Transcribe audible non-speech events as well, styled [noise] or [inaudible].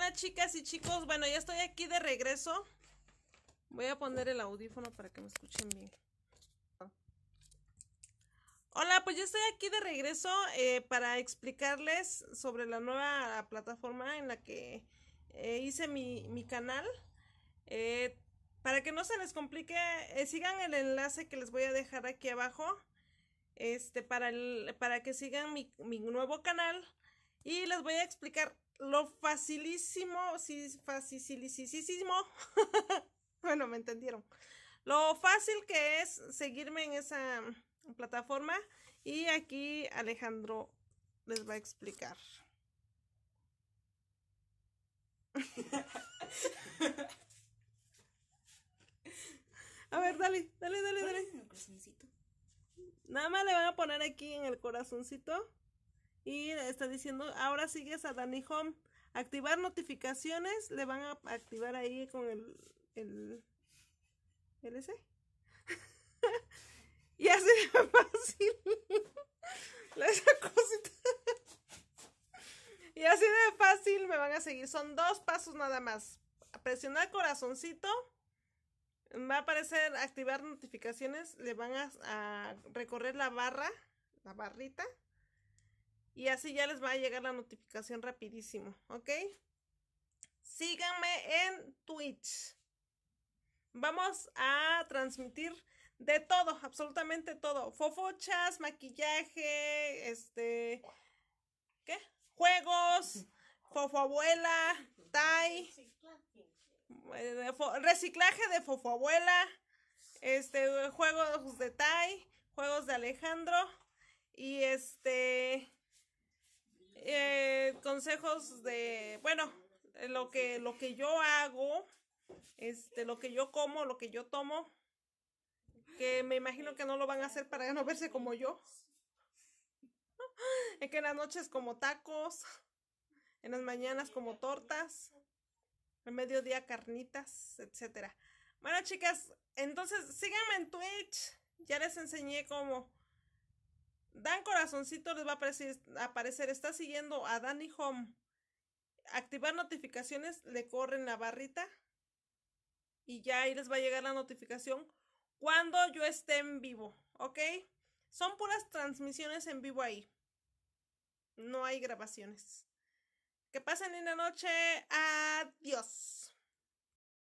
Hola chicas y chicos, bueno ya estoy aquí de regreso. Voy a poner el audífono para que me escuchen bien. Hola, pues yo estoy aquí de regreso eh, para explicarles sobre la nueva plataforma en la que eh, hice mi, canal. Eh, para que no se les complique, sigan el enlace que les voy a dejar aquí abajo. Este, para, para que sigan mi, mi nuevo canal. Y les voy a explicar lo facilísimo, sí, facilísimo, [laughs] bueno, me entendieron, lo fácil que es seguirme en esa plataforma y aquí Alejandro les va a explicar. [laughs] a ver, dale, dale, dale, dale. Nada más le van a poner aquí en el corazoncito. Y está diciendo, ahora sigues a Dani Home. Activar notificaciones, le van a activar ahí con el... el ¿LC? [laughs] y así de fácil. Esa [laughs] cosita. y así de fácil me van a seguir. Son dos pasos nada más. Presionar corazoncito. Va a aparecer activar notificaciones. Le van a recorrer la barra, la barrita. Y así ya les va a llegar la notificación rapidísimo, ¿ok? Síganme en Twitch. Vamos a transmitir de todo, absolutamente todo. Fofochas, maquillaje, este... ¿Qué? Juegos, fofoabuela, tai. Eh, reciclaje de fofoabuela, este, juegos de tai, juegos de Alejandro y este consejos de, bueno, lo que, lo que yo hago, este, lo que yo como, lo que yo tomo, que me imagino que no lo van a hacer para no verse como yo. [laughs] Es que en las noches como tacos, en las mañanas como tortas, al mediodía carnitas, etcétera. Bueno, chicas, entonces síganme en Twitch. Ya les enseñé cómo Dan Corazoncito les va a aparecer, está siguiendo a Danny Home. Activar notificaciones, le corren la barrita y ya ahí les va a llegar la notificación cuando yo esté en vivo, ¿ok? Son puras transmisiones en vivo ahí. No hay grabaciones. Que pasen linda noche. Adiós.